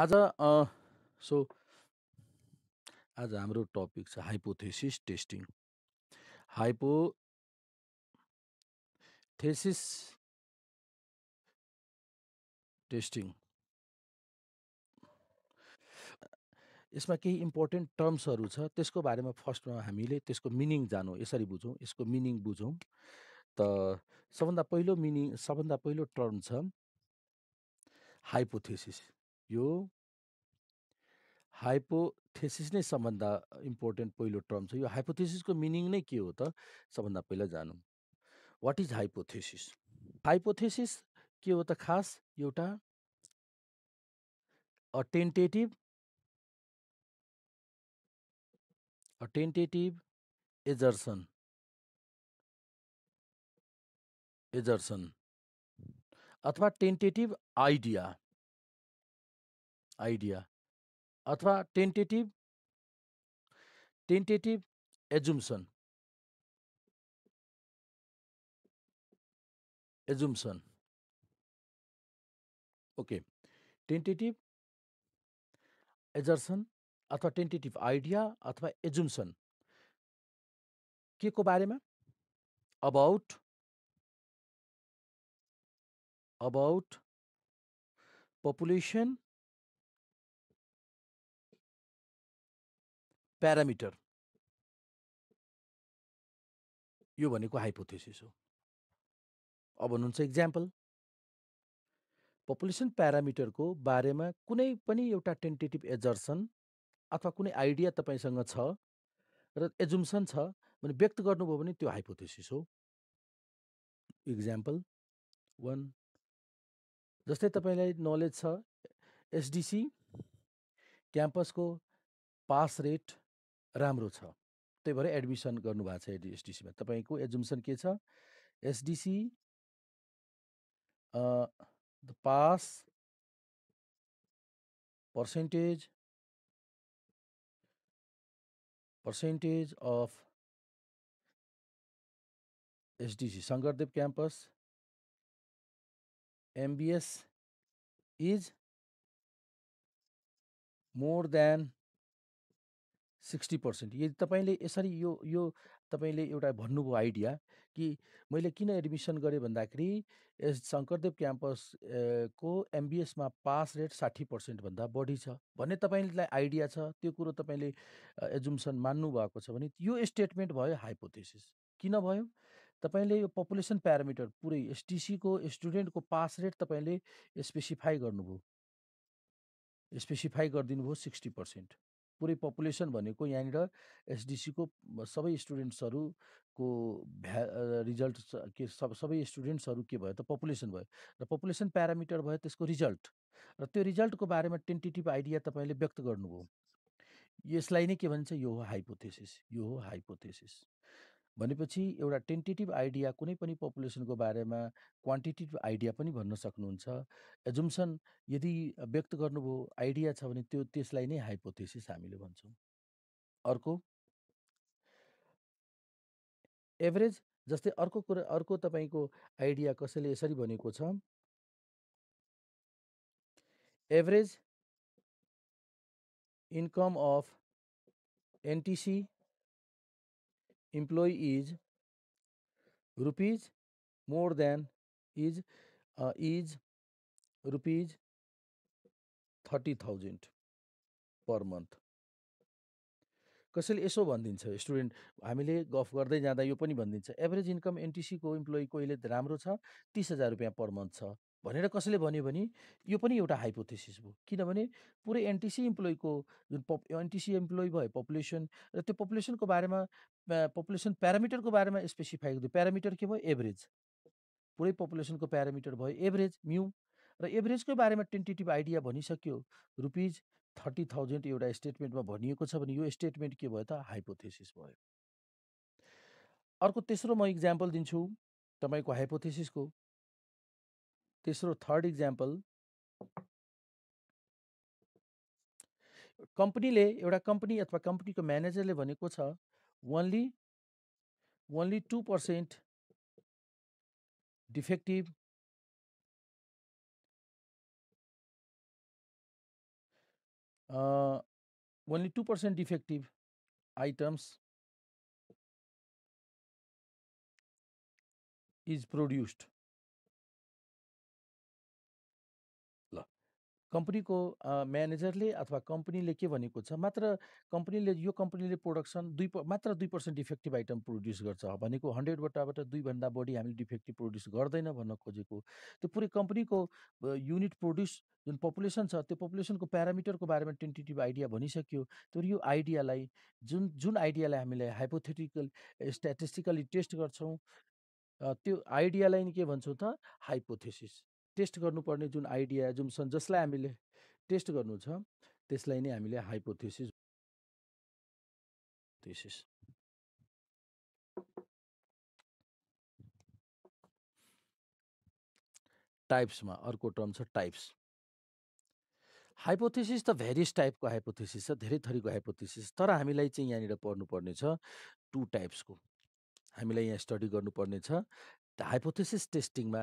आज सो आज हाम्रो टपिक छ हाइपोथेसिस टेस्टिङ। Hypothesis testing. यसमा केही इम्पोर्टेन्ट टर्म्सहरू छ त्यसको बारेमा फर्स्टमा हामीले त्यसको मिनिङ जानौँ यसरी बुझौँ यसको मिनिङ बुझौँ। त सबभन्दा पहिलो मिनिङ सबभन्दा पहिलो टर्म छ हाइपोथेसिस। यो हाइपोथेसिस नै सबभन्दा इम्पोर्टेन्ट पहिलो टर्म छ यो हाइपोथेसिसको मिनिङ नै के हो त सबभन्दा पहिला जानौँ वाट इज हाइपोथेसिस हाइपोथेसिस के हो त खास एउटा अटेन्टेटिभ अटेन्टेटिभ एजर्सन एजर्सन अथवा टेन्टेटिभ आइडिया आइडिया अथवा tentative tentative assumption assumption okay tentative assertion अथवा टेन्टेटिभ आइडिया अथवा एजुम्सन के को बारेमा अबाउट अबाउट पपुलेसन प्यारामिटर यो भनेको हाइपोथेसिस हो अब हुनुहुन्छ इक्जाम्पल पपुलेसन प्यारामिटरको बारेमा कुनै पनि एउटा टेन्टेटिभ एजर्सन अथवा कुनै आइडिया तपाईँसँग छ र एजुम्सन छ भने व्यक्त गर्नुभयो भने त्यो हाइपोथेसिस हो इक्जाम्पल वान जस्तै तपाईँलाई नलेज छ एसडिसी क्याम्पसको पास रेट राम्रो छ त्यही भएर एडमिसन गर्नुभएको छ एसडिसीमा तपाईँको एजुम्सन के छ SDC the pass percentage percentage of SDC Shankardev campus MBS is more than sixty percent यदि तपाईँले यसरी यो यो तपाईँले एउटा भन्नुभयो आइडिया कि मैले किन एडमिसन गरेँ भन्दाखेरि यस शङ्करदेव क्याम्पस को एमबिएसमा पास रेट साठी पर्सेन्टभन्दा बढी छ भन्ने तपाईँलाई आइडिया छ त्यो कुरो तपाईँले एजुम्सन मान्नुभएको छ भने यो स्टेटमेन्ट भयो हाइपोथेसिस किन भयो तपाईँले यो पपुलेसन प्यारामिटर पुरै एसटिसीको स्टुडेन्टको पास रेट तपाईँले स्पेसिफाई गर्नुभयो स्पेसिफाई गरिदिनु भयो सिक्सटी पर्सेन्ट पुरै पपुलेसन भनेको यहाँनिर एसडिसीको सबै स्टुडेन्ट्सहरूको भ्या रिजल्ट के सब सबै स्टुडेन्ट्सहरू के भयो त पपुलेसन भयो र पपुलेसन प्यारामिटर भयो त्यसको रिजल्ट र त्यो रिजल्टको बारेमा टेन्टेटिभ आइडिया तपाईँले व्यक्त गर्नुभयो यसलाई नै के भन्छ यो हो हाइपोथेसिस यो हो हाइपोथेसिस भनेपछि एउटा टेन्टेटिभ आइडिया कुनै पनि पपुलेसनको बारेमा क्वान्टिटेटिभ आइडिया पनि भन्न सक्नुहुन्छ एजुम्सन यदि व्यक्त गर्नुभयो आइडिया छ भने त्यो त्यसलाई नै हाइपोथेसिस हामीले भन्छौँ अर्को एभरेज जस्तै अर्को कुरा अर्को तपाईँको आइडिया कसैले यसरी भनेको छ average income of NTC employee is rupees more than is is is rupees 30000 per month कसैले यसो भनिदिन्छ स्टुडेन्ट हामीले गफ गर्दै जाँदा यो पनि भनिदिन्छ एभरेज इन्कम एनटिसीको इम्प्लोइको अहिले राम्रो छ तिस हजार रुपियाँ पर मन्थ छ भनेर कसैले भन्यो भने यो पनि एउटा हाइपोथेसिस हो किनभने पुरै एनटिसी इम्प्लोइको जुन पप एनटिसी इम्प्लोइ भयो पपुलेसन र त्यो पपुलेसनको बारेमा पपुलेसन प्यारामिटरको बारेमा स्पेसिफाई गरिदियो प्यारामिटर के भयो एभरेज पुरै पपुलेसनको प्यारामिटर भयो एभरेज म्यु र एभरेजकै बारेमा टेन्टेटिभ आइडिया भनिसक्यो रुपिज थर्टी थाउजन्ड एउटा स्टेटमेन्टमा भनिएको छ भने यो स्टेटमेन्ट के भयो त हाइपोथेसिस भयो अर्को तेस्रो म इक्जाम्पल दिन्छु तपाईँको हाइपोथेसिसको तेस्रो थर्ड इक्जाम्पल कम्पनीले एउटा कम्पनी अथवा कम्पनीको म्यानेजरले भनेको छ only only 2% defective uh, only 2% defective items is produced कम्पनीको म्यानेजरले अथवा कम्पनीले के भनेको छ मात्र कम्पनीले यो कम्पनीले प्रोडक्सन दुई प मात्र पर्सेन्ट डिफेक्टिभ आइटम प्रोड्युस गर्छ भनेको हन्ड्रेडवटाबाट दुईभन्दा बढी हामीले डिफेक्टिभ प्रड्युस गर्दैन भन्न खोजेको। त्यो पुरै कम्पनीको युनिट प्रोड्युस जुन पपुलेसन छ त्यो पपुलेसनको प्यारामिटरको बारेमा टेन्टेटिभ आइडिया भनिसक्यो तर यो आइडियालाई जुन जुन आइडियालाई हामीले हाइपोथेटिकल स्ट्याटिस्टिकली टेस्ट गर्छौँ त्यो आइडियालाई नि के भन्छौँ त हाइपोथेसिस। टेस्ट गर्नुपर्ने जुन आइडिया जुन छन् जसलाई हामीले टेस्ट गर्नु छ त्यसलाई नै हामीले हाइपोथेसिस टाइप्समा अर्को टर्म छ टाइप्स हाइपोथेसिस त भेरियस टाइपको हाइपोथेसिस छ धेरै थरीको हाइपोथेसिस तर हामीलाई चाहिँ यहाँनिर पढ्नुपर्ने छ टु टाइप्सको हामीलाई यहाँ स्टडी गर्नुपर्ने छ हाइपोथेसिस टेस्टिङमा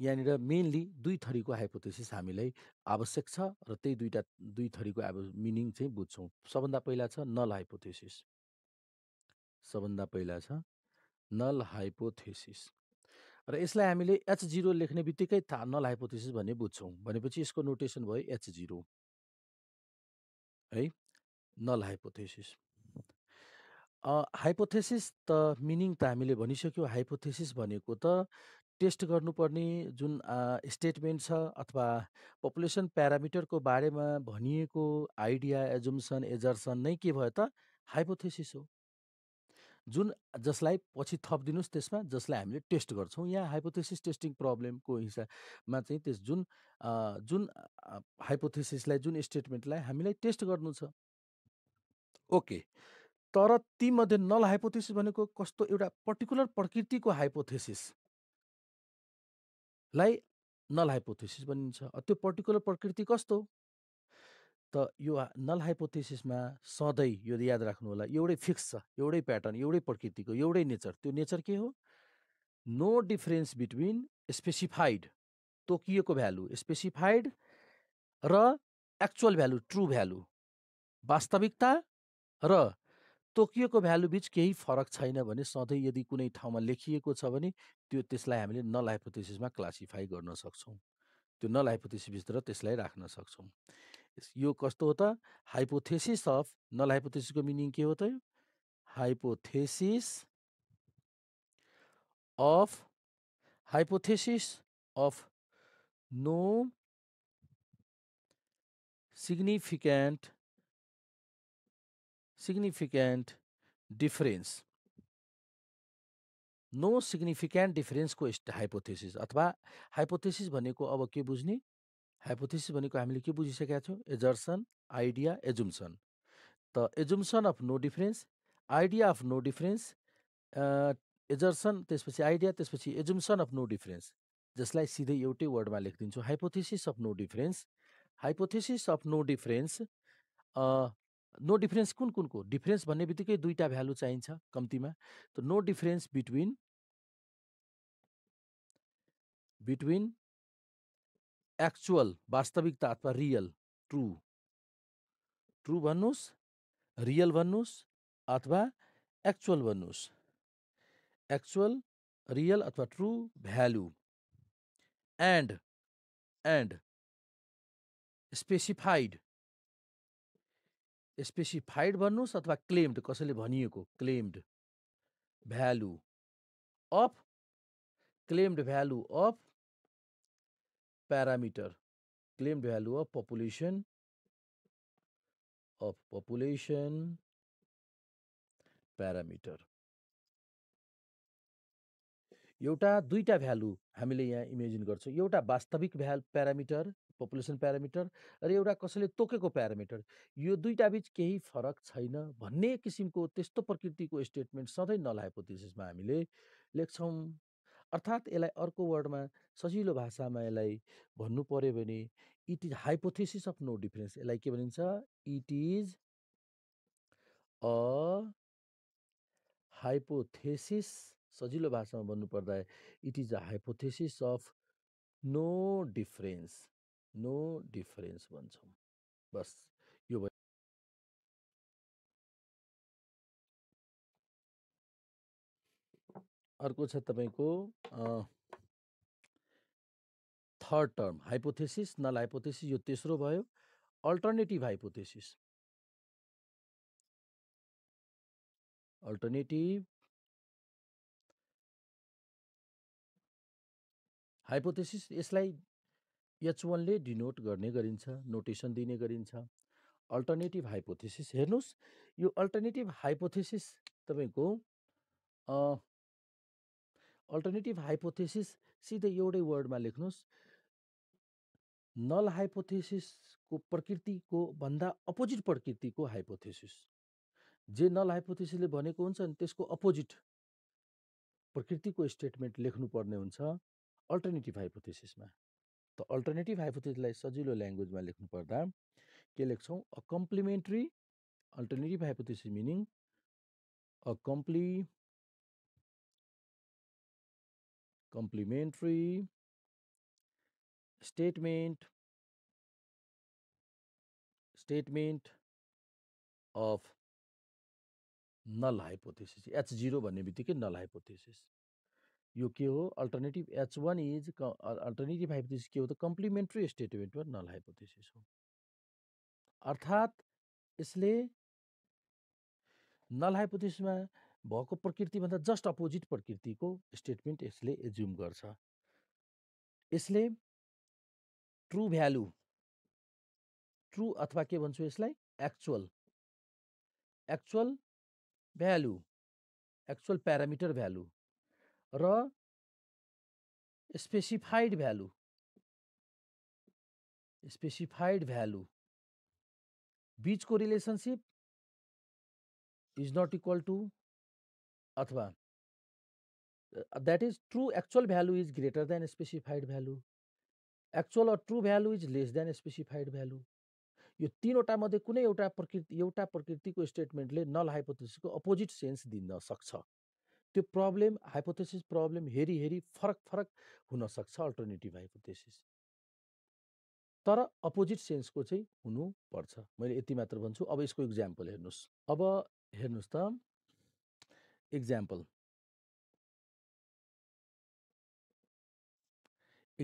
यहाँनिर मेनली दुई थरीको हाइपोथेसिस हामीलाई आवश्यक छ र त्यही दुईवटा दुई थरीको अब मिनिङ चाहिँ बुझ्छौँ। सबभन्दा पहिला छ नल हाइपोथेसिस। सबभन्दा पहिला छ नल हाइपोथेसिस र यसलाई हामीले एच0 लेख्ने बित्तिकै था नल हाइपोथेसिस भन्ने बुझ्छौँ। भनेपछि यसको नोटेसन भयो एच0। है नल हाइपोथेसिस। हाइपोथेसिस त मिनिङ त हामीले भनिसक्यौँ। हाइपोथेसिस भनेको त टेस्ट गर्नुपर्ने जुन स्टेटमेन्ट छ अथवा पपुलेसन प्यारामिटरको बारेमा भनिएको आइडिया, एजुम्सन, एजर्सन नै के भयो त हाइपोथेसिस हो। जुन जसलाई पछि थपिदिनुहोस् त्यसमा जसलाई हामीले टेस्ट गर्छौँ। यहाँ हाइपोथेसिस टेस्टिङ प्रब्लमको हिसाबमा चाहिँ त्यस जुन जुन हाइपोथेसिसलाई जुन स्टेटमेन्टलाई हामीलाई टेस्ट गर्नु छ। ओके। तर तीमध्ये नल हाइपोथेसिस भनेको कस्तो एउटा पर्टिकुलर प्रकृतिको हाइपोथेसिस। लाई नल हाइपोथेसिस भनिन्छ त्यो पर्टिकुलर प्रकृति कस्तो त यो नल हाइपोथेसिसमा सधैँ यो याद राख्नु होला एउटै फिक्स छ एउटै प्याटर्न एउटै प्रकृतिको एउटै नेचर त्यो नेचर के हो नो डिफरेन्स बिट्विन स्पेसिफाइड तोकिएको भ्यालु स्पेसिफाइड र एक्चुअल भ्यालु ट्रु भ्यालु वास्तविकता र तोकिएको भ्यालुबिच केही फरक छैन भने सधैँ यदि कुनै ठाउँमा लेखिएको छ भने त्यो त्यसलाई हामीले नल हाइपोथेसिसमा क्लासिफाई गर्न सक्छौँ त्यो नल हाइपोथेसिसभित्र त्यसलाई राख्न सक्छौँ यो कस्तो हो त हाइपोथेसिस अफ नल हाइपोथेसिसको मिनिङ के हो त यो hypothesis of hypothesis of no significant significant difference no significant डिफरेन्सको हाइपोथेसिस अथवा हाइपोथेसिस भनेको अब के बुझ्ने हाइपोथेसिस भनेको हामीले के बुझिसकेका छौँ एजर्सन आइडिया एजुम्सन त assumption of no difference idea of no difference assertion त्यसपछि आइडिया त्यसपछि एजुम्सन अफ नो डिफरेन्स जसलाई सिधै एउटै वर्डमा लेखिदिन्छु hypothesis of no difference hypothesis of no difference no difference कुन कुनको डिफरेन्स भन्ने बित्तिकै दुईवटा भ्यालु चाहिन्छ कम्तीमा त no difference between between actual वास्तविकता अथवा रियल ट्रु ट्रु भन्नुहोस् रियल भन्नुहोस् अथवा एक्चुअल भन्नुहोस् एक्चुअल रियल अथवा true value and and specified specified भन्नुहोस् अथवा क्लेम्ड कसैले भनिएको claimed value of claimed value of parameter claimed value of population of population parameter एउटा दुईवटा भ्यालु हामीले यहाँ इमेजिन गर्छौँ एउटा वास्तविक भ्याल प्यारामिटर पपुलेसन प्यारामिटर र एउटा कसैले तोकेको प्यारामिटर यो दुईवटा बिच केही फरक छैन भन्ने किसिमको त्यस्तो प्रकृतिको स्टेटमेन्ट सधैँ हाइपोथेसिसमा हामीले लेख्छौँ अर्थात् यसलाई अर्को वर्डमा सजिलो भाषामा यसलाई भन्नु पऱ्यो भने it is hypothesis of no difference यसलाई के भनिन्छ इट इज अ हाइपोथेसिस सजिलो भाषामा भन्नुपर्दा it is a hypothesis of no difference no difference भन्छौँ बस यो भयो अर्को छ तपाईँको third term hypothesis null hypothesis यो तेस्रो भयो अल्टरनेटिभ हाइपोथेसिस अल्टरनेटिभ हाइपोथेसिस यसलाई एच वानले डिनोट गर्ने गरिन्छ नोटेसन दिने गरिन्छ अल्टरनेटिभ हाइपोथेसिस हेर्नुहोस् यो अल्टरनेटिभ हाइपोथेसिस तपाईँको अल्टरनेटिभ हाइपोथेसिस सिधै एउटै वर्डमा लेख्नुहोस् नल हाइपोथेसिसको प्रकृतिको भन्दा अपोजिट प्रकृतिको हाइपोथेसिस जे नल हाइपोथेसिसले भनेको हुन्छ नि त्यसको अपोजिट प्रकृतिको स्टेटमेन्ट लेख्नुपर्ने हुन्छ अल्टरनेटिभ हाइपोथेसिसमा त अल्टरनेटिभ हाइपोथेसिसलाई सजिलो ल्याङ्ग्वेजमा लेख्नु पर्दा के लेख्छौँ a complementary alternative hypothesis meaning a कम्प्लि complementary statement statement of null hypothesis H zero भन्ने बित्तिकै नल हाइपोथेसिस यो के हो alternative H one is alternative hypothesis के हो त कम्प्लिमेन्ट्री स्टेटमेन्ट वा नल हाइपोथेसिस हो अर्थात् यसले नल हाइपोथेसिसमा भएको प्रकृतिभन्दा जस्ट अपोजिट प्रकृतिको स्टेटमेन्ट यसले एज्युम गर्छ यसले ट्रु भ्यालु ट्रु अथवा के भन्छु यसलाई actual actual value actual parameter value र स्पेसिफाइड भ्यालु स्पेसिफाइड भ्यालु बिचको relationship is not equal to अथवा that is true actual value is greater than specified value actual or true value is less than specified value यो तिनवटा मध्ये कुनै एउटा प्रकृति एउटा प्रकृतिको स्टेटमेन्टले नल हाइपोथेसिसको अपोजिट सेन्स दिन सक्छ त्यो प्रब्लम हाइपोथेसिस प्रब्लम हेरी हेरी फरक फरक हुनसक्छ अल्टरनेटिभ हाइपोथेसिस तर अपोजिट सेन्सको चाहिँ हुनुपर्छ मैले यति मात्र भन्छु अब यसको इक्जाम्पल हेर्नुहोस् अब हेर्नुहोस् त इक्जाम्पल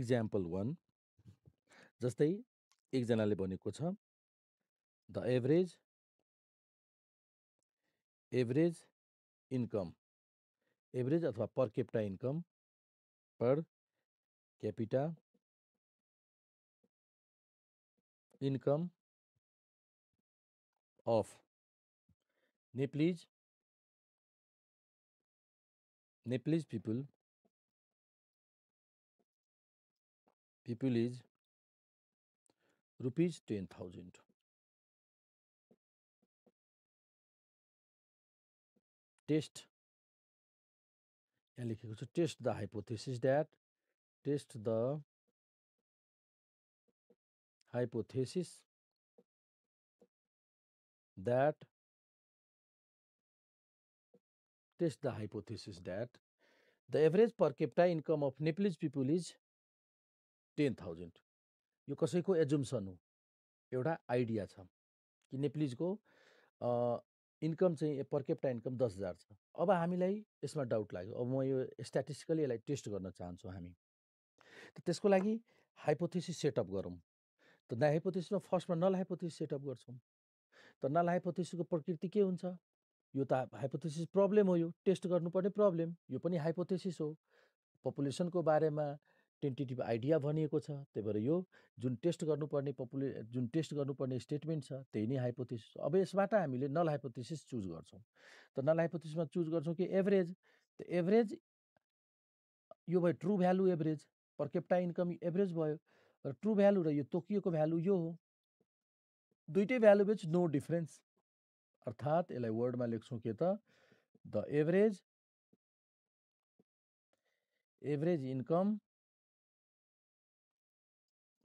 इक्जाम्पल वान जस्तै एकजनाले भनेको छ the average average income average अथवा per capita income per capita income of Nepalese Nepalese people people is rupees ten thousand test यहाँ लेखेको छु test the hypothesis that test the hypothesis that test the hypothesis that the average per capita income of Nepalese people is ten thousand यो कसैको assumption हो एउटा idea छ कि नेप्लिजको income चाहिँ पर क्यापिटा इन्कम दस हजार छ अब हामीलाई यसमा डाउट लाग्यो अब म यो स्ट्याटिस्टिकली यसलाई टेस्ट गर्न चाहन्छु हामी त त्यसको लागि हाइपोथेसिस सेटअप गरौँ त न हाइपोथेसिसमा फर्स्टमा नल हाइपोथेसिस सेटअप गर्छौँ त नल हाइपोथेसिसको प्रकृति के हुन्छ यो त हाइपोथेसिस प्रब्लम हो यो टेस्ट गर्नुपर्ने प्रब्लम यो पनि हाइपोथेसिस हो पपुलेसनको बारेमा टेन्टेटिभ आइडिया भनिएको छ त्यही भएर यो जुन टेस्ट गर्नुपर्ने पपुले जुन टेस्ट गर्नुपर्ने स्टेटमेन्ट छ त्यही नै हाइपोथेसिस अब यसबाट हामीले नल हाइपोथेसिस चुज गर्छौँ त नल हाइपोथेसिसमा चुज गर्छौँ कि एभरेज त एभरेज यो भयो true value average per capita income average भयो र ट्रु भ्यालु र यो तोकिएको भ्यालु यो हो दुइटै भ्यालु बिच नो डिफरेन्स अर्थात् यसलाई वर्डमा लेख्छौँ के त the average average income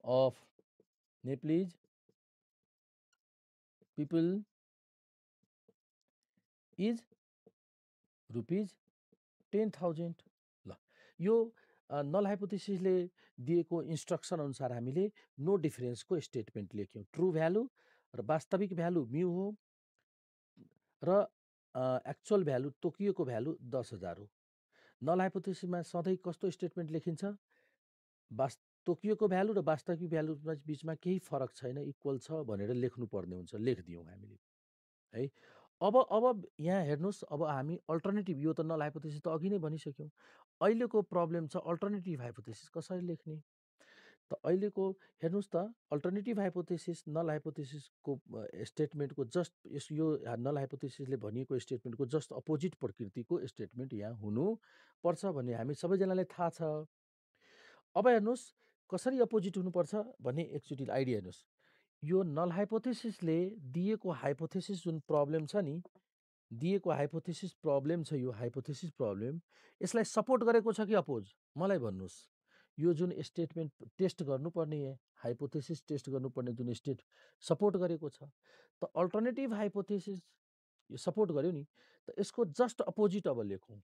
of Nepalese people is rupees ten thousand ल यो नल हाइपोथेसिसले दिएको इन्स्ट्रक्सन अनुसार हामीले नो डिफरेन्सको स्टेटमेन्ट लेख्यौँ ट्रु भ्यालु र वास्तविक भ्यालु म्यु हो र एक्चुअल भ्यालु तोकिएको भ्यालु दस हजार हो नल हाइपोथेसिसमा सधैँ कस्तो स्टेटमेन्ट लेखिन्छ वास् तोकिएको भ्यालु र वास्तविक भ्यालुमा बिचमा केही फरक छैन इक्वल छ भनेर लेख्नुपर्ने हुन्छ लेखिदियौँ हामीले है अब अब यहाँ हेर्नुहोस् अब हामी अल्टरनेटिभ यो त नल हाइपोथेसिस त अघि नै भनिसक्यौँ अहिलेको प्रब्लम छ अल्टरनेटिभ हाइपोथेसिस कसरी लेख्ने त अहिलेको हेर्नुहोस् त अल्टरनेटिभ हाइपोथेसिस नल हाइपोथेसिसको स्टेटमेन्टको जस्ट यस यो नल हाइपोथेसिसले भनिएको स्टेटमेन्टको जस्ट अपोजिट प्रकृतिको स्टेटमेन्ट यहाँ हुनुपर्छ भन्ने हामी सबैजनालाई थाहा छ अब हेर्नुहोस् कसरी अपोजिट हुनुपर्छ भन्ने एकचोटि आइडिया हेर्नुहोस् यो नल हाइपोथेसिसले दिएको हाइपोथेसिस जुन प्रब्लम छ नि दिएको हाइपोथेसिस प्रब्लम छ यो हाइपोथेसिस प्रब्लम यसलाई सपोर्ट गरेको छ कि अपोज मलाई भन्नुहोस् यो जुन स्टेटमेन्ट टेस्ट गर्नुपर्ने हाइपोथेसिस टेस्ट गर्नुपर्ने जुन स्टेट सपोर्ट गरेको छ त अल्टरनेटिभ हाइपोथेसिस यो सपोर्ट गर्यो नि त यसको जस्ट अपोजिट अब लेखौँ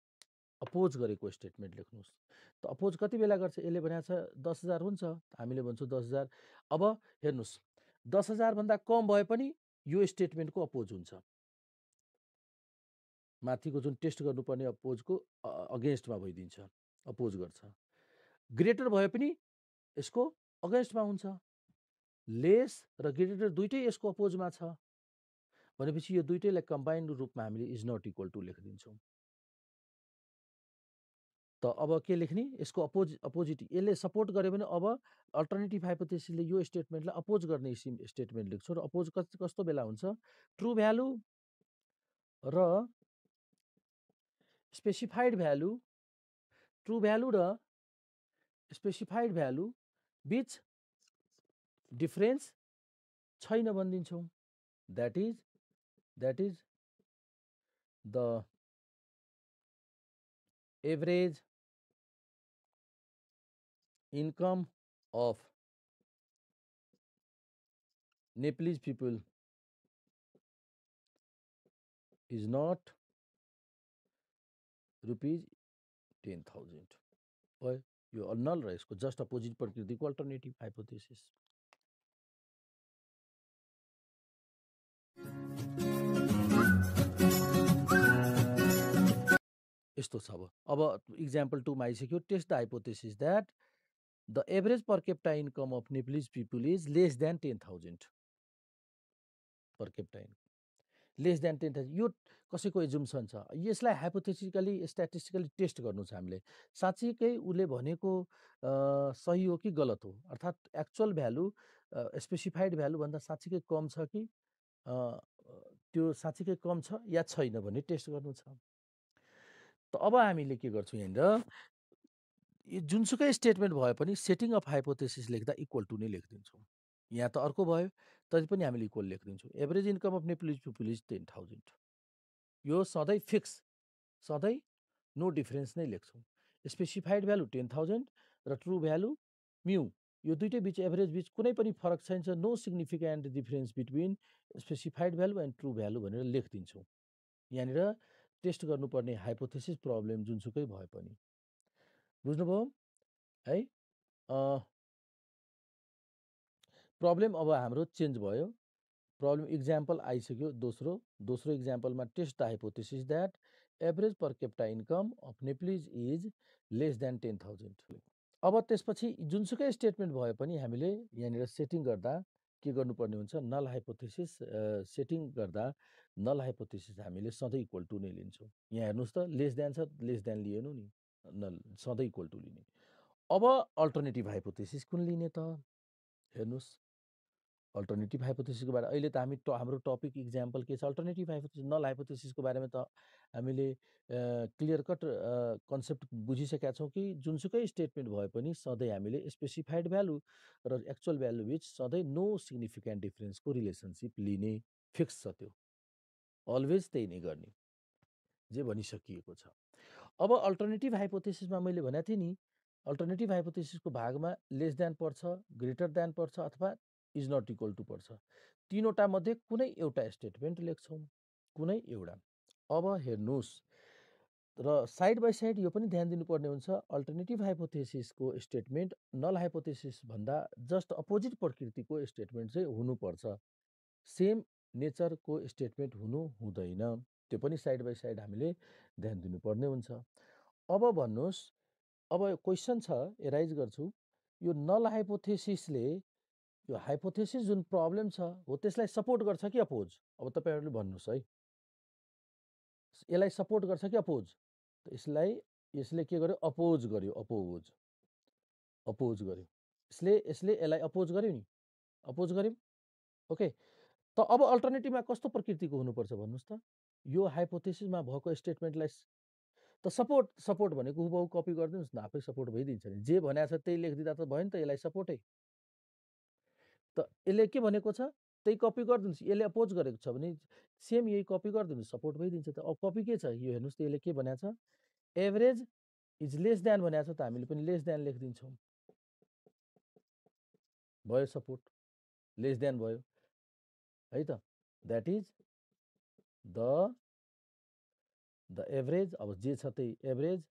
अपोज गरेको स्टेटमेन्ट लेख्नुहोस् त अपोज कति बेला गर्छ यसले भनेको छ दस हजार हुन्छ हामीले भन्छौँ दस हजार अब हेर्नुहोस् दस हजारभन्दा कम भए पनि यो स्टेटमेन्टको अपोज हुन्छ माथिको जुन टेस्ट गर्नुपर्ने अपोजको अगेन्स्टमा भइदिन्छ अपोज गर्छ ग्रेटर भए पनि यसको अगेन्स्टमा हुन्छ लेस र ग्रेटर दुइटै यसको अपोजमा छ भनेपछि यो दुइटैलाई कम्बाइन्ड रूपमा हामीले इज नट इक्वल टु लेखिदिन्छौँ त अब के लेख्ने यसको अपोज अपोजिट यसले सपोर्ट गर्यो भने अब अल्टरनेटिभ हाइपोथेसिसले यो स्टेटमेन्टलाई अपोज गर्ने स्टेटमेन्ट लेख्छु र अपोज कस कस्तो बेला हुन्छ ट्रु भ्यालु र स्पेसिफाइड भ्यालु ट्रु भ्यालु र स्पेसिफाइड भ्यालु बिच डिफरेन्स छैन भनिदिन्छौँ that is that is the average income of Nepalese people is not rupees ten thousand भयो यो अन्नल र यसको जस्ट अपोजिट प्रकृतिको अल्टरनेटिभ हाइपोथेसिस यस्तो छ अब अब इक्जाम्पल टुमा आइसक्यो test the hypothesis that the average per capita income of Nepalese people is less than ten thousand per capita income lace than ten thousand यो कसैको एजुम्सन छ यसलाई हाइपोथेसिकली स्ट्याटिस्टिकली टेस्ट गर्नु छ हामीले साँच्चीकै उसले भनेको सही हो कि गलत हो अर्थात् एक्चुअल भ्यालु स्पेसिफाइड भ्यालुभन्दा साँच्चीकै कम छ कि त्यो साँच्चीकै कम छ या छैन भने टेस्ट गर्नु छ त अब हामीले के गर्छौँ यहाँनिर यो जुनसुकै स्टेटमेन्ट भए पनि सेटिङ अफ हाइपोथेसिस लेख्दा इक्वल टु नै लेखिदिन्छौँ यहाँ त अर्को भयो पनि हामीले इक्वल लेखिदिन्छौँ average income of Nepalese to is ten thousand यो सधैँ फिक्स सधैँ नो डिफरेन्स नै लेख्छौँ स्पेसिफाइड भ्यालु टेन थाउजन्ड र ट्रु भ्यालु म्यु यो दुइटै बिच एभरेज बिच कुनै पनि फरक छैन no significant difference between specified value and true value भनेर लेखिदिन्छौँ यहाँनिर टेस्ट गर्नुपर्ने हाइपोथेसिस प्रब्लम जुनसुकै भए पनि बुझ्नुभयो है प्रब्लम अब हाम्रो चेन्ज भयो प्रब्लम इक्जाम्पल आइसक्यो दोस्रो दोस्रो इक्जाम्पलमा test the hypothesis that average per capita income of Nepalese is less than ten thousand अब त्यसपछि जुनसुकै स्टेटमेन्ट भए पनि हामीले यहाँनिर सेटिङ गर्दा के गर्नुपर्ने हुन्छ नल हाइपोथेसिस सेटिङ गर्दा नल हाइपोथेसिस हामीले सधैँ इक्वल टु नै लिन्छौँ यहाँ हेर्नुहोस् त लेस देन छ लेस देन लिएन नि सधैँ इक्वल टु लिने अब अल्टरनेटिभ हाइपोथेसिस कुन लिने त हेर्नुहोस् अल्टरनेटिभ हाइपोथेसिसको बारेमा अहिले त हामी हाम्रो टपिक इक्जाम्पल के छ अल्टरनेटिभ हाइपोथेसिस नल हाइपोथेसिसको बारेमा त हामीले क्लियर कट कन्सेप्ट बुझिसकेका छौँ कि जुनसुकै स्टेटमेन्ट भए पनि सधैँ हामीले स्पेसिफाइड भ्यालु र एक्चुअल भ्यालु बिच सधैँ नो सिग्निफिकेन्ट डिफरेन्सको रिलेसनसिप लिने फिक्स छ त्यो अलवेज त्यही नै गर्ने जे भनिसकिएको छ अब अल्टरनेटिभ हाइपोथेसिसमा मैले भनेको थिएँ नि अल्टरनेटिभ हाइपोथेसिसको भागमा लेस देन पर्छ ग्रेटर देन पर्छ अथवा इज नट इक्वल टु पर्छ तिनवटा मध्ये कुनै एउटा स्टेटमेन्ट लेख्छौँ कुनै एउटा अब हेर्नुहोस् र साइड बाई साइड यो पनि ध्यान दिनुपर्ने हुन्छ अल्टरनेटिभ हाइपोथेसिसको स्टेटमेन्ट नल हाइपोथेसिसभन्दा जस्ट अपोजिट प्रकृतिको स्टेटमेन्ट चाहिँ हुनुपर्छ सेम नेचरको स्टेटमेन्ट हुनु हुँदैन त्यो पनि साइड बाई साइड हामीले ध्यान दिनुपर्ने हुन्छ अब भन्नुहोस् अब क्वेसन छ एराइज गर्छु यो नल हाइपोथेसिसले यो हाइपोथेसिस जुन प्रब्लम छ हो त्यसलाई सपोर्ट गर्छ कि अपोज अब तपाईँहरूले भन्नुहोस् है यसलाई सपोर्ट गर्छ कि अपोज यसलाई यसले के गर्यो अपोज गर्यो अपोज अपोज गर्यो यसले यसले यसलाई अपोज गर्यो नि अपोज गर्यौँ ओके त अब अल्टरनेटिभमा कस्तो प्रकृतिको हुनुपर्छ भन्नुहोस् त यो हाइपोथेसिसमा भएको स्टेटमेन्टलाई त सपोर्ट सपोर्ट भनेको हुबाउ कपी गरिदिनुहोस् न आफै सपोर्ट भइदिन्छ नि जे भनेको छ त्यही लेखिदिँदा त भयो नि त यसलाई सपोर्टै त यसले के भनेको छ त्यही कपी गरिदिनुहोस् यसले अपोज गरेको छ भने सेम यही कपी गरिदिनुहोस् सपोर्ट भइदिन्छ त अब कपी के छ यो हेर्नुहोस् त यसले के भनेको छ एभरेज इज लेस देन भनेको छ त हामीले पनि लेस देन लेखिदिन्छौँ भयो सपोर्ट लेस देन भयो है त that is the the average अब जे छ त्यही average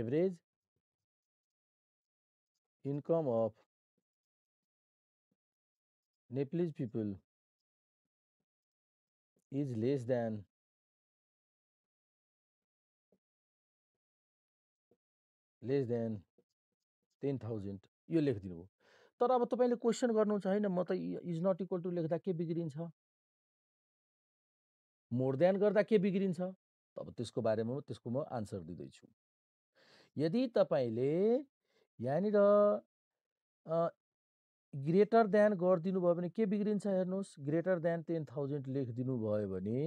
average income of Nepalese people is less than less than ten thousand यो लेखिदिनु भयो तर अब तपाईँले क्वेसन गर्नुहुन्छ होइन म त इज नट इक्वल टु लेख्दा के बिग्रिन्छ मोर द्यान गर्दा के बिग्रिन्छ अब त्यसको बारेमा त्यसको म आन्सर दिँदैछु यदि तपाईँले यहाँनिर ग्रेटर देन गरिदिनु भयो भने के बिग्रिन्छ हेर्नुहोस् ग्रेटर देन टेन थाउजन्ड लेखिदिनु भयो भने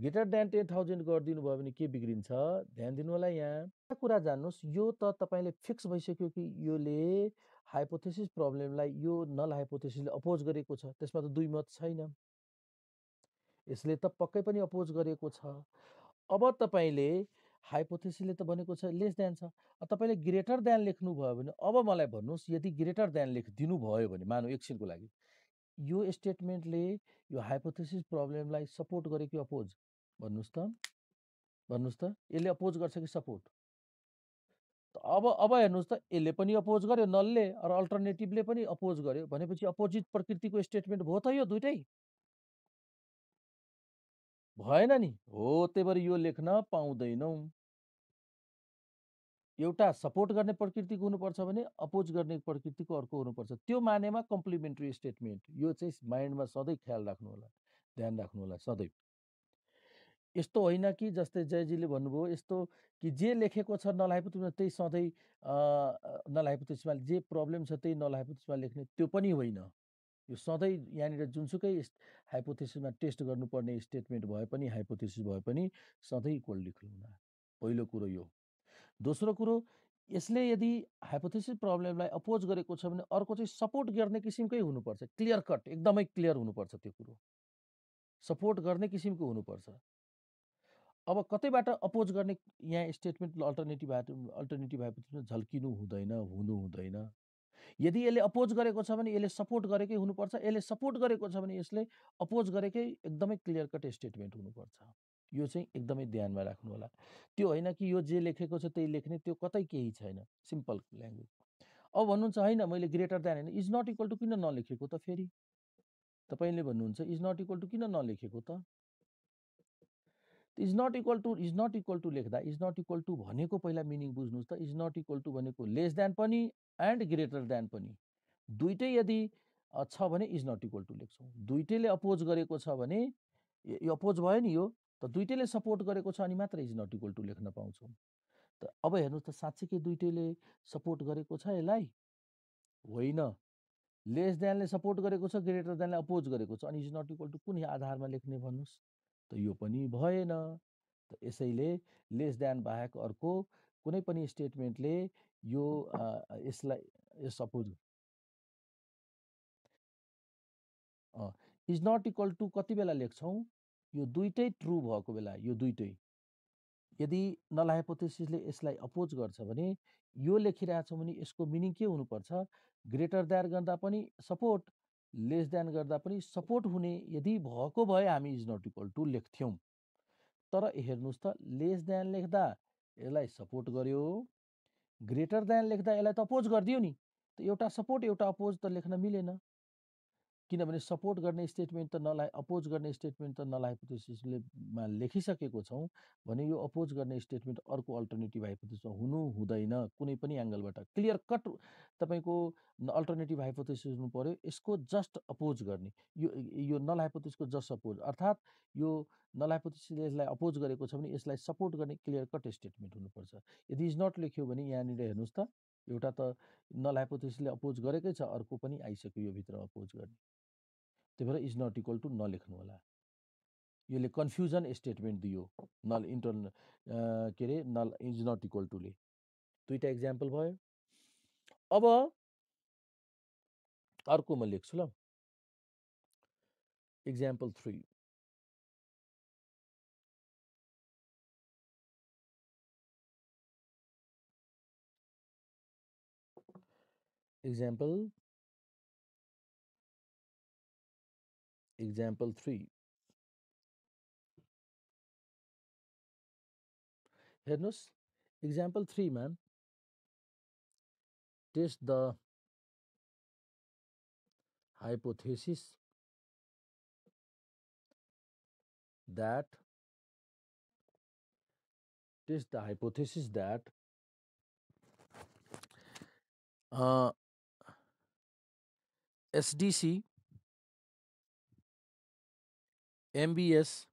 ग्रेटर देन टेन थाउजन्ड गरिदिनु भयो भने के बिग्रिन्छ ध्यान दिनु होला यहाँ कुरा जान्नुहोस् यो त तपाईँले फिक्स भइसक्यो कि योले हाइपोथेसिस प्रब्लमलाई यो नल हाइपोथेसिसले अपोज गरेको छ त्यसमा त दुई मत छैन यसले त पक्कै पनि अपोज गरेको छ अब तपाईँले हाइपोथेसिसले त भनेको छ लेस देन छ तपाईँले ग्रेटर देन लेख्नुभयो भने अब मलाई भन्नुहोस् यदि ग्रेटर देन लेख भयो भने मानव एकछिनको लागि यो स्टेटमेन्टले यो हाइपोथेसिस प्रब्लमलाई सपोर्ट गरे कि अपोज भन्नुहोस् त भन्नुहोस् त यसले अपोज गर्छ कि सपोर्ट त अब अब हेर्नुहोस् त यसले पनि अपोज गर्यो नलले र अल्टरनेटिभले पनि अपोज गर्यो भनेपछि अपोजिट प्रकृतिको स्टेटमेन्ट भयो त यो दुइटै भएन नि हो त्यही भएर यो लेख्न पाउँदैनौ एउटा सपोर्ट गर्ने प्रकृतिको हुनुपर्छ भने अपोज गर्ने प्रकृतिको अर्को हुनुपर्छ त्यो मानेमा कम्प्लिमेन्ट्री स्टेटमेन्ट यो चाहिँ माइन्डमा सधैँ ख्याल राख्नु होला ध्यान राख्नु होला सधैँ यस्तो होइन कि जस्तै जयजीले भन्नुभयो यस्तो कि जे लेखेको छ नलाइपुतिमा त्यही सधैँ नलाइपुतिमा जे प्रब्लम छ त्यही नलाइपुतिमा लेख्ने त्यो पनि होइन यो सधैँ यहाँनिर जुनसुकै हाइपोथेसिसमा टेस्ट गर्नुपर्ने स्टेटमेन्ट भए पनि हाइपोथेसिस भए पनि सधैँ इक्वल लेख्नुहुन्न पहिलो कुरो यो दोस्रो कुरो यसले यदि हाइपोथेसिस प्रब्लमलाई अपोज गरेको छ भने अर्को चाहिँ सपोर्ट गर्ने किसिमकै हुनुपर्छ क्लियर कट एकदमै क्लियर हुनुपर्छ त्यो कुरो सपोर्ट गर्ने किसिमको हुनुपर्छ अब कतैबाट अपोज गर्ने यहाँ स्टेटमेन्ट अल्टरनेटिभ अल्टरनेटिभ हाइपोथेसिसमा झल्किनु हुँदैन हुनु हुँदैन यदि यसले अपोज गरेको छ भने यसले सपोर्ट गरेकै हुनुपर्छ यसले सपोर्ट गरेको छ भने यसले अपोज गरेकै एकदमै क्लियर कट स्टेटमेन्ट हुनुपर्छ यो चाहिँ एकदमै ध्यानमा राख्नु होला त्यो होइन कि यो जे लेखेको छ त्यही लेख्ने त्यो कतै केही छैन सिम्पल ल्याङ्ग्वेज अब भन्नुहुन्छ होइन मैले ग्रेटर देन होइन इज नट इक्वल टु किन नलेखेको त फेरि तपाईँले भन्नुहुन्छ इज नट इक्वल टु किन नलेखेको त is not equal to is not equal to लेख्दा इज नट इक्वल टु भनेको पहिला मिनिङ बुझ्नुहोस् त इज नट इक्वल टु भनेको लेस देन पनि एन्ड ग्रेटर देन पनि दुइटै यदि छ भने इज नट इक्वल टु लेख्छौँ दुइटैले अपोज गरेको छ भने यो अपोज भयो नि यो त दुइटैले सपोर्ट गरेको छ अनि मात्र इज नट इक्वल टु लेख्न पाउँछौँ त अब हेर्नु त साँच्चीकै दुइटैले सपोर्ट गरेको छ यसलाई होइन लेस देनले सपोर्ट गरेको छ ग्रेटर देनले अपोज गरेको छ अनि इज नट इक्वल टु कुन आधारमा लेख्ने भन्नुहोस् त यो पनि भएन त यसैले लेस देन बाहेक अर्को कुनै पनि स्टेटमेन्टले यो यसलाई यस suppose is not equal to कति बेला लेख्छौँ यो दुइटै ट्रु भएको बेला यो दुइटै यदि नला यसलाई अपोज गर्छ भने यो लेखिरहेछौँ भने यसको मिनिङ के हुनुपर्छ ग्रेटर द्यान गर्दा पनि सपोर्ट लेस द्यान गर्दा पनि सपोर्ट हुने यदि भएको भए हामी इज नट इक्वल टु लेख्थ्यौँ तर हेर्नुहोस् त लेस द्यान लेख्दा यसलाई सपोर्ट गर्यो ग्रेटर देन लेख्दा यसलाई त अपोज गरिदियो नि त एउटा सपोर्ट एउटा अपोज त लेख्न मिलेन किनभने सपोर्ट गर्ने स्टेटमेन्ट त नलाए अपोज गर्ने स्टेटमेन्ट त त्यसले लेखिसकेको छौँ भने यो अपोज गर्ने स्टेटमेन्ट अर्को अल्टरनेटिभ हाइपोथेसिस हुनु हुँदैन कुनै पनि एङ्गलबाट क्लियर कट तपाईँको अल्टरनेटिभ हाइपोथेसिस हुनु पऱ्यो यसको जस्ट अपोज गर्ने यो यो नल जस्ट अपोज अर्थात् यो नल यसलाई अपोज गरेको छ भने यसलाई सपोर्ट गर्ने क्लियर कट स्टेटमेन्ट हुनुपर्छ यदि इज नट लेख्यो भने यहाँनिर हेर्नुहोस् त एउटा त नल अपोज गरेकै छ अर्को पनि आइसक्यो योभित्र अपोज गर्ने त्यही भएर इज नट इक्वल टु नलेख्नु होला यसले कन्फ्युजन स्टेटमेन्ट दियो नल इन्टर के अरे नल इज नट इक्वल टुले दुईवटा इक्जाम्पल भयो अब अर्को म लेख्छु ल example three example Example 3. Here example 3 man test the hypothesis that test the hypothesis that uh, SDC MBS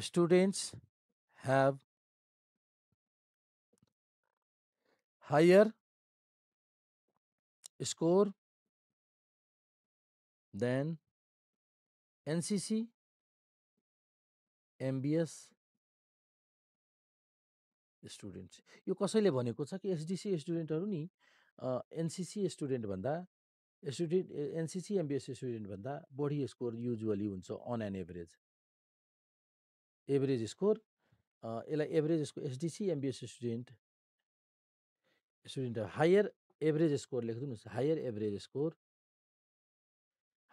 students have higher score than NCC, MBS student यो कसैले भनेको छ कि एसडिसी स्टुडेन्टहरू नि एनसिसी स्टुडेन्टभन्दा स्टुडेन्ट एनसिसी एमबिएस स्टुडेन्टभन्दा बढी स्कोर युजुअली हुन्छ on an average average score यसलाई average score SDC MBS student student higher average score लेखिदिनुहोस् higher average score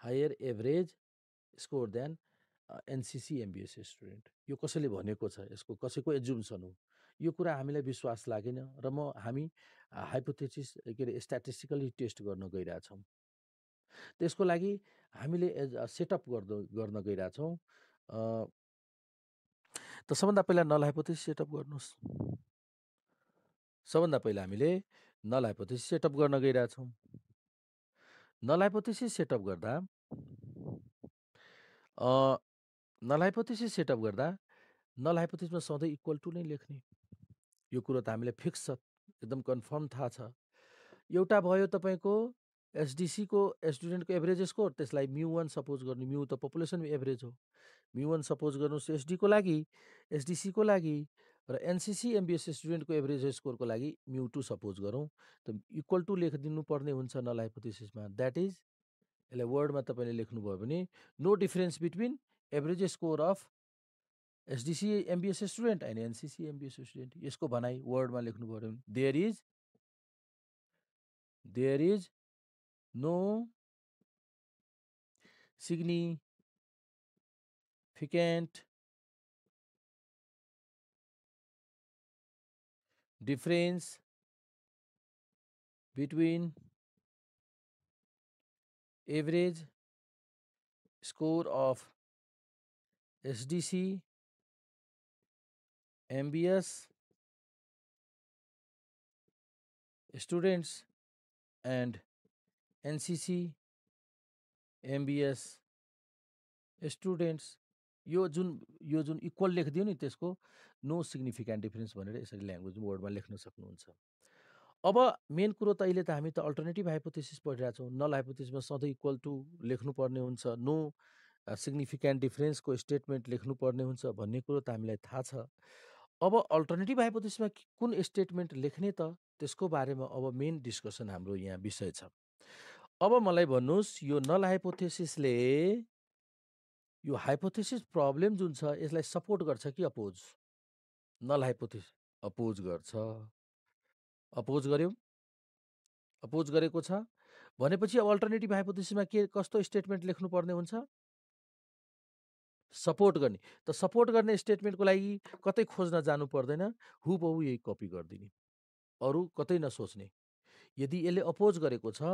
higher average score than NCC MBS student यो कसैले भनेको छ यसको कसैको एजुम्सन हो यो कुरा हामीलाई विश्वास लागेन र म हामी हाइपोथेसिस के अरे स्ट्याटिस्टिकली टेस्ट गर्न गइरहेछौँ त्यसको लागि हामीले एज सेटअप गर्दो गर्न गइरहेछौँ त सबभन्दा पहिला नल सेटअप गर्नुहोस् सबभन्दा पहिला हामीले नल सेटअप गर्न गइरहेछौँ नल सेटअप गर्दा नल सेटअप गर्दा नल सधैँ इक्वल टु नै लेख्ने यो कुरो त हामीलाई फिक्स छ एकदम कन्फर्म थाहा छ एउटा भयो तपाईँको एसडिसीको स्टुडेन्टको एभरेज स्कोर त्यसलाई म्यु वान सपोज गर्नु म्यु त पपुलेसन एभरेज हो म्यु वान सपोज गर्नुहोस् एसडीको लागि एसडिसीको लागि र एनसिसी एमबिएस स्टुडेन्टको एभरेज स्कोरको लागि म्यु टू सपोज गरौँ त इक्वल टू लेखिदिनु पर्ने हुन्छ नल हाइपोथेसिसमा द्याट इज यसलाई वर्डमा तपाईँले लेख्नुभयो भने no difference between average score of SDC MBS student होइन एनसिसी एमबिएस स्टुडेन्ट यसको भनाइ वर्डमा लेख्नुभयो भने there is there is no significant difference between average score of SDC, MBS students and NCC MBS students यो जुन यो जुन इक्वल लेखिदियो नि त्यसको नो सिग्निफिकेन्ट डिफरेन्स भनेर यसरी ल्याङ्ग्वेज वर्डमा लेख्न सक्नुहुन्छ अब मेन कुरो त अहिले त हामी त अल्टरनेटिभ हाइपोथेसिस पढिरहेछौँ नल हाइपोथेसिसमा सधैँ इक्वल टु लेख्नुपर्ने हुन्छ नो सिग्निफिकेन्ट डिफरेन्सको स्टेटमेन्ट लेख्नुपर्ने हुन्छ भन्ने कुरो त हामीलाई थाहा छ अब अल्टरनेटिभ हाइपोथेसिसमा कुन स्टेटमेन्ट लेख्ने त त्यसको बारेमा अब मेन डिस्कसन हाम्रो यहाँ विषय छ अब मलाई भन्नुहोस् यो नल हाइपोथेसिसले यो हाइपोथेसिस प्रब्लम जुन छ यसलाई सपोर्ट गर्छ कि अपोज नल हाइपोथेसिस अपोज गर्छ अपोज गर्यो अपोज गरेको छ भनेपछि अब अल्टरनेटिभ हाइपोथेसिसमा के कस्तो स्टेटमेन्ट लेख्नुपर्ने हुन्छ सपोर्ट गर्ने त सपोर्ट गर्ने स्टेटमेन्टको लागि कतै खोज्न जानु पर्दैन हु बहु यही कपी गरिदिने अरू कतै नसोच्ने यदि यसले अपोज गरेको छ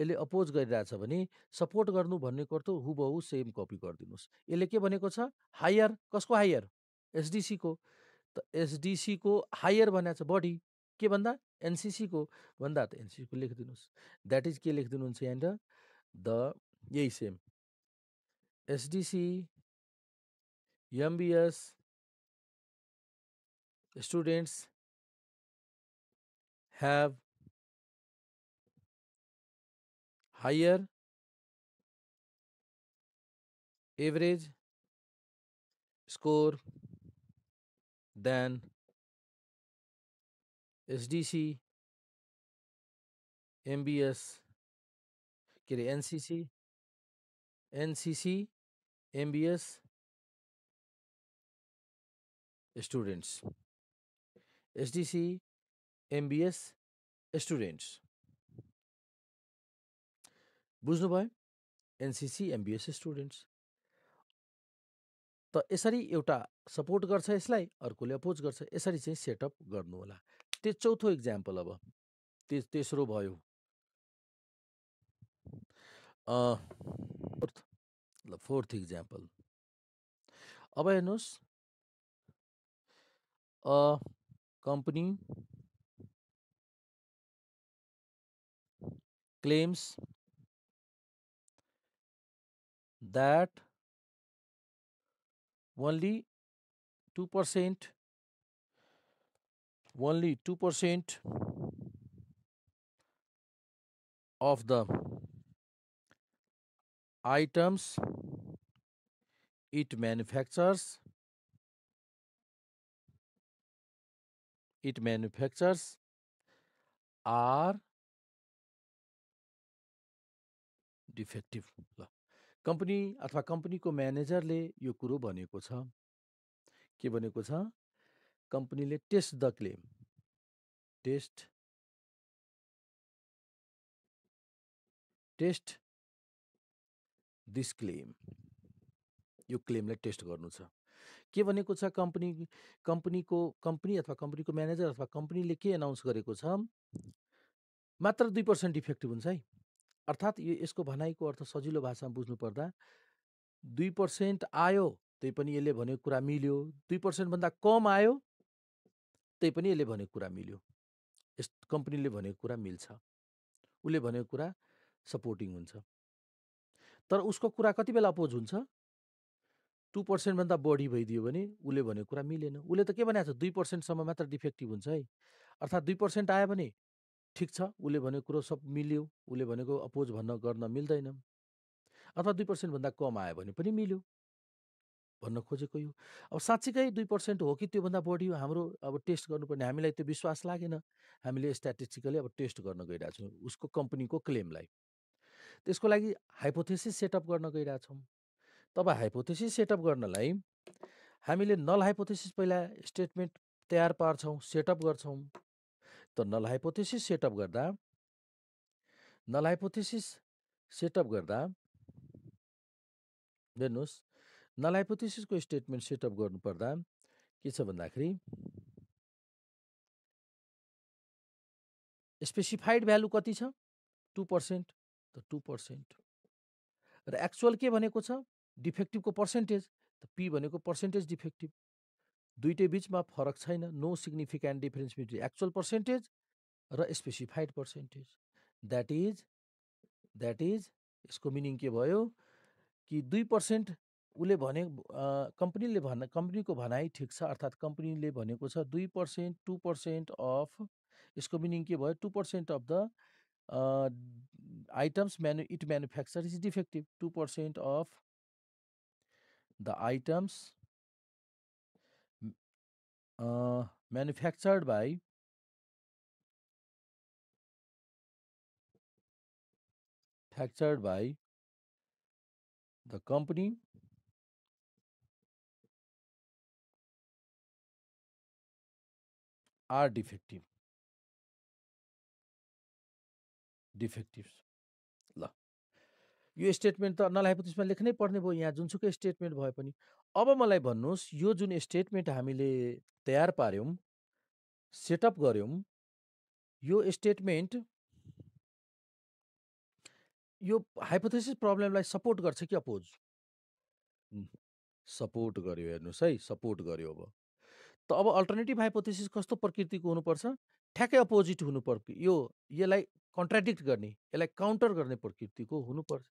यसले अपोज गरिरहेछ भने सपोर्ट गर्नु भन्ने अर्थ हुबहु सेम कपी गरिदिनुहोस् यसले के भनेको छ हायर कसको हायर एसडिसीको त एसडिसीको हायर भनेको छ बडी के भन्दा एनसिसीको भन्दा त एनसिसीको लेखिदिनुहोस् द्याट इज के लेखिदिनुहुन्छ यहाँनिर द यही same SDC MBS students have higher average score than SDC, MBS, okay, NCC, NCC, MBS students, SDC, MBS students. बुझ्नुभयो एनसिसी एमबिएस स्टुडेन्ट्स त यसरी एउटा सपोर्ट गर्छ यसलाई अर्कोले अपोज गर्छ यसरी चाहिँ सेटअप गर्नु होला त्यो चौथो इक्जाम्पल अब ते तेस्रो भयो फोर्थ ल फोर्थ इक्जाम्पल अब हेर्नुहोस् a company claims that only 2% only 2% of the items it manufactures it manufactures are defective company अथवा कम्पनीको म्यानेजरले यो कुरो भनेको छ। के भनेको छ, कम्पनीले test the claim. Test test this claim. यो क्लेमलाई टेस्ट गर्नु छ। के भनेको छ कम्पनी कम्पनीको कम्पनी अथवा कम्पनीको म्यानेजर अथवा कम्पनीले के एनाउन्स गरेको छ, मात्र दुई पर्सेन्ट इफेक्टिभ हुन्छ है। अर्थात् यो यसको भनाइको अर्थ सजिलो भाषामा बुझ्नुपर्दा दुई पर्सेन्ट आयो त्यही पनि यसले भनेको कुरा मिल्यो दुई पर्सेन्टभन्दा कम आयो त्यही पनि यसले भनेको कुरा मिल्यो यस कम्पनीले भनेको कुरा मिल्छ उसले भनेको कुरा सपोर्टिङ हुन्छ तर उसको कुरा कति बेला अपोज हुन्छ टु पर्सेन्टभन्दा बढी भइदियो भने उसले भनेको कुरा मिलेन उसले त के भनेको छ दुई पर्सेन्टसम्म मात्र डिफेक्टिभ हुन्छ है अर्थात् दुई पर्सेन्ट आयो भने ठिक छ उसले भनेको कुरो सब मिल्यो उसले भनेको अपोज भन्न गर्न मिल्दैन अथवा दुई पर्सेन्टभन्दा कम आयो भने पनि मिल्यो भन्न खोजेको यो अब साँच्चीकै दुई पर्सेन्ट हो कि त्योभन्दा बढी हो हाम्रो अब टेस्ट गर्नुपर्ने हामीलाई त्यो विश्वास लागेन हामीले स्ट्याटिस्टिकली अब टेस्ट गर्न गइरहेछौँ उसको कम्पनीको क्लेमलाई त्यसको लागि हाइपोथेसिस सेटअप गर्न गइरहेछौँ तब हाइपोथेसिस सेटअप गर्नलाई हामीले नल हाइपोथेसिस पहिला स्टेटमेन्ट तयार पार्छौँ सेटअप गर्छौँ त नल हाइपोथेसिस सेटअप गर्दा नल हाइपोथेसिस सेटअप गर्दा हेर्नुहोस् नल हाइपोथेसिसको स्टेटमेन्ट सेटअप गर्नुपर्दा के छ भन्दाखेरि स्पेसिफाइड भ्यालु कति छ टु पर्सेन्ट त टु पर्सेन्ट र एक्चुअल के भनेको छ डिफेक्टिभको पर्सेन्टेज त पी भनेको पर्सेन्टेज डिफेक्टिभ दुइटै बिचमा फरक छैन no significant difference between actual percentage र specified percentage that is that is यसको मिनिङ के भयो कि दुई पर्सेन्ट उसले भने कम्पनीले भन् कम्पनीको भनाइ ठिक छ अर्थात् कम्पनीले भनेको छ दुई पर्सेन्ट टु पर्सेन्ट अफ यसको मिनिङ के भयो two percent of the items manu it manufacture is defective two percent of the items manufactured by manufactured by the company are defective defectives ल यो स्टेटमेन्ट त नलागेको त्यसमा लेख्नै पर्ने भयो यहाँ जुनसुकै स्टेटमेन्ट भए पनि अब मलाई भन्नुहोस् यो जुन स्टेटमेन्ट हामीले तयार पाऱ्यौँ सेटअप गऱ्यौँ यो स्टेटमेन्ट यो हाइपोथेसिस प्रब्लमलाई सपोर्ट गर्छ कि अपोज सपोर्ट गर्यो हेर्नुहोस् है सपोर्ट गर्यो अब त अब अल्टरनेटिभ हाइपोथेसिस कस्तो प्रकृतिको हुनुपर्छ ठ्याक्कै अपोजिट हुनु पर् यो यसलाई कन्ट्राडिक्ट गर्ने यसलाई काउन्टर गर्ने प्रकृतिको हुनुपर्छ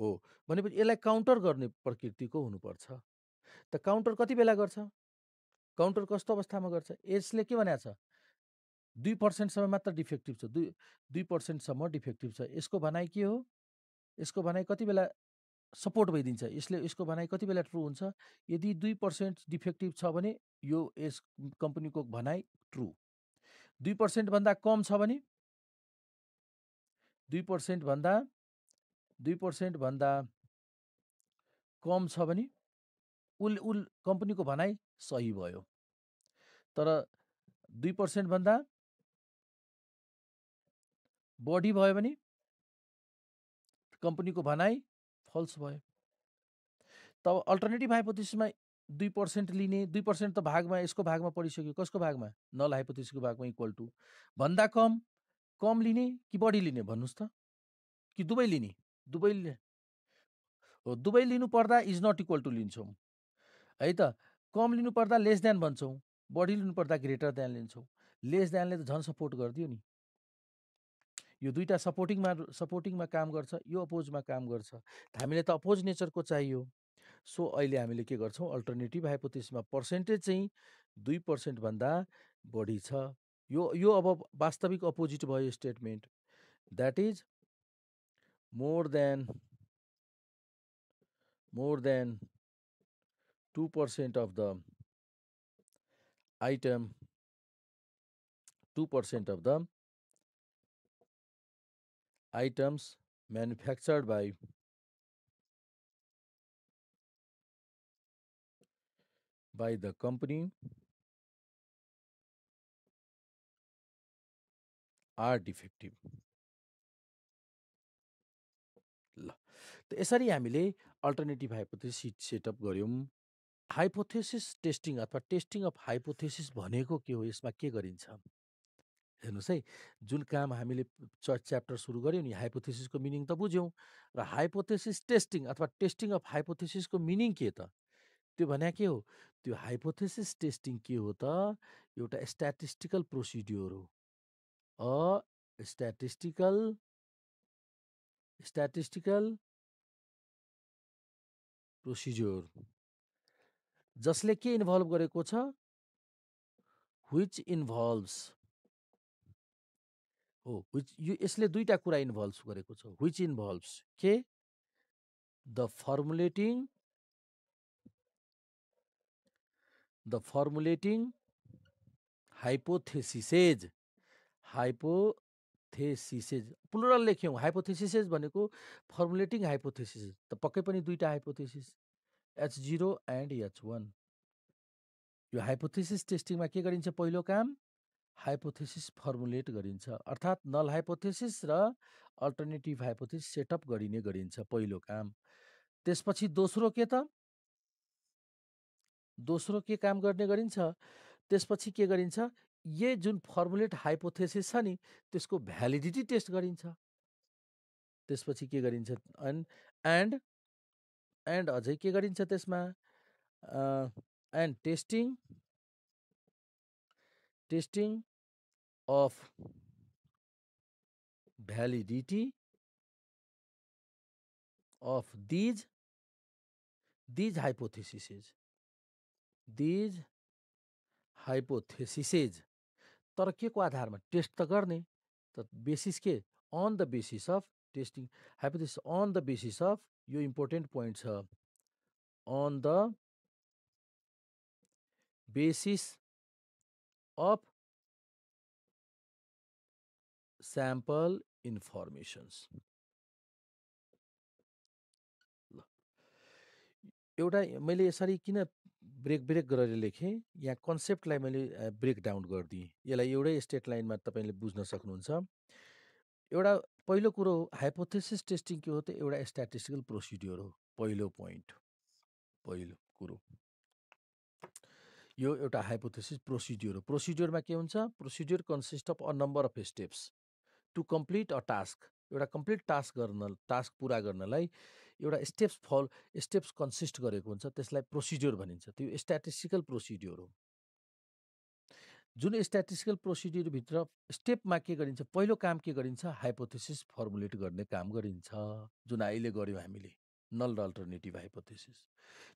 हो भनेपछि यसलाई काउन्टर गर्ने प्रकृतिको हुनुपर्छ त काउन्टर कति बेला गर्छ काउन्टर कस्तो अवस्थामा गर्छ यसले के भनेको छ दुई पर्सेन्टसम्म मात्र डिफेक्टिभ छ दुई दुई पर्सेन्टसम्म डिफेक्टिभ छ यसको भनाइ के हो यसको भनाइ कति बेला सपोर्ट भइदिन्छ यसले यसको भनाइ कति बेला ट्रु हुन्छ यदि दुई पर्सेन्ट डिफेक्टिभ छ भने यो यस कम्पनीको भनाइ ट्रु दुई पर्सेन्टभन्दा कम छ भने दुई पर्सेन्टभन्दा दुई पर्सेन्टभन्दा कम छ भने उसले उल कम्पनीको भनाइ सही भयो तर दुई पर्सेन्टभन्दा बढी भयो भने कम्पनीको भनाइ फल्स भयो तब अल्टरनेटिभ हाइपोथेसिसमा दुई पर्सेन्ट लिने दुई पर्सेन्ट त भागमा यसको भागमा पढिसक्यो कसको भागमा नल हाइपोथेसिसको भागमा इक्वल टु भन्दा कम कम लिने कि बढी लिने भन्नुहोस् त कि दुवै लिने दुवै हो दुवै लिनुपर्दा इज नट इक्वल टु लिन्छौँ है त कम लिनुपर्दा लेस देन भन्छौँ बढी लिनुपर्दा ग्रेटर देन लिन्छौँ लेस देनले त झन् सपोर्ट गरिदियो नि यो दुईवटा सपोर्टिङमा सपोर्टिङमा काम गर्छ यो अपोजमा काम गर्छ हामीले त अपोज नेचरको चाहियो सो अहिले हामीले के गर्छौँ अल्टरनेटिभ हाइपोथेसिसमा पर्सेन्टेज चाहिँ दुई पर्सेन्टभन्दा बढी छ यो यो अब वास्तविक अपोजिट भयो statement that is more than more than 2% of the item 2% of the items manufactured by by the company are defective त यसरी हामीले अल्टरनेटिभ हाइपोथेसिस सेटअप गऱ्यौँ हाइपोथेसिस टेस्टिङ अथवा टेस्टिङ अफ हाइपोथेसिस भनेको के हो यसमा के गरिन्छ हेर्नुहोस् है जुन काम हामीले च च्याप्टर सुरु गऱ्यौँ नि हाइपोथेसिसको मिनिङ त बुझ्यौँ र हाइपोथेसिस टेस्टिङ अथवा टेस्टिङ अफ हाइपोथेसिसको मिनिङ के त त्यो भने के हो त्यो हाइपोथेसिस टेस्टिङ के हो त एउटा स्ट्याटिस्टिकल प्रोसिड्योर हो अ स्ट्याटिस्टिकल स्ट्याटिस्टिकल प्रोसिज्योर जसले के इन्भल्भ गरेको छ विच इन्भल्भ्स हो विच यो यसले दुईवटा कुरा इन्भल्भ गरेको छ विच इन्भल्भ्स के the formulating the formulating hypotheses hypo hypotheses plural लेख्यौँ हाइपोथेसिसेज भनेको फर्मुलेटिङ हाइपोथेसिस त पक्कै पनि दुईवटा hypothesis H zero and H one यो हाइपोथेसिस टेस्टिङमा के गरिन्छ पहिलो काम हाइपोथेसिस फर्मुलेट गरिन्छ अर्थात् नल हाइपोथेसिस र अल्टरनेटिभ हाइपोथेसिस सेटअप गरिने गरिन्छ पहिलो काम त्यसपछि दोस्रो के त दोस्रो के काम गर्ने गरिन्छ त्यसपछि के गरिन्छ यही जुन फर्मुलेट हाइपोथेसिस छ नि त्यसको भ्यालिडिटी टेस्ट गरिन्छ त्यसपछि के गरिन्छ एन्ड एन्ड एन्ड अझै के गरिन्छ त्यसमा and testing testing of validity of these these hypotheses these hypotheses तर के को आधारमा टेस्ट त गर्ने त बेसिस के on the basis of testing hypothesis on the basis of यो इम्पोर्टेन्ट पोइन्ट छ on the basis of sample informations एउटा मैले यसरी किन ब्रेक ब्रेक गरेर लेखेँ यहाँ कन्सेप्टलाई मैले ब्रेक डाउन गरिदिएँ यसलाई एउटै स्टेट लाइनमा तपाईँले बुझ्न सक्नुहुन्छ एउटा पहिलो कुरो हाइपोथेसिस टेस्टिङ के हो त एउटा स्ट्याटिस्टिकल प्रोसिड्योर हो पहिलो पोइन्ट पहिलो कुरो यो एउटा हाइपोथेसिस प्रोसिड्योर हो प्रोसिड्योरमा के हुन्छ procedure consist of a number of steps to complete a task एउटा कम्प्लिट टास्क गर्न टास्क पुरा गर्नलाई एउटा स्टेप्स फल स्टेप्स कन्सिस्ट गरेको हुन्छ त्यसलाई प्रोसिड्योर भनिन्छ त्यो स्ट्याटिस्टिकल प्रोसिड्योर हो जुन स्ट्याटिस्टिकल प्रोसिड्योरभित्र स्टेपमा के गरिन्छ पहिलो काम के गरिन्छ हाइपोथेसिस फर्मुलेट गर्ने काम गरिन्छ जुन अहिले गऱ्यौँ हामीले नल र अल्टरनेटिभ हाइपोथेसिस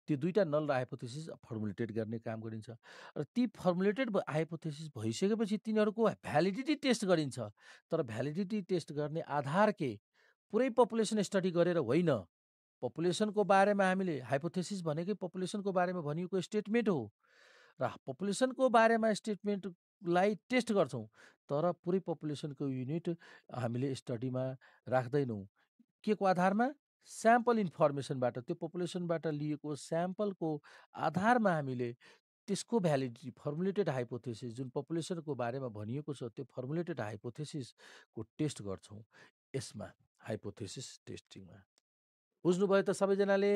त्यो दुईवटा नल र हाइपोथेसिस फर्मुलेटेड गर्ने काम गरिन्छ र ती फर्मुलेटेड हाइपोथेसिस भइसकेपछि तिनीहरूको भ्यालिडिटी टेस्ट गरिन्छ तर भ्यालिडिटी टेस्ट गर्ने आधार के पुरै पपुलेसन स्टडी गरेर होइन पपुलेसनको बारेमा हामीले हाइपोथेसिस भनेकै पपुलेसनको बारेमा भनिएको स्टेटमेन्ट हो र पपुलेसनको बारेमा स्टेटमेन्टलाई टेस्ट गर्छौँ तर पुरै पपुलेसनको युनिट हामीले स्टडीमा राख्दैनौँ के को आधारमा स्याम्पल इन्फर्मेसनबाट त्यो पपुलेसनबाट लिएको स्याम्पलको आधारमा हामीले त्यसको भ्यालिडिटी फर्मुलेटेड हाइपोथेसिस जुन पपुलेसनको बारेमा भनिएको छ त्यो फर्मुलेटेड हाइपोथेसिसको टेस्ट गर्छौँ यसमा हाइपोथेसिस टेस्टिङमा बुझ्नुभयो त सबैजनाले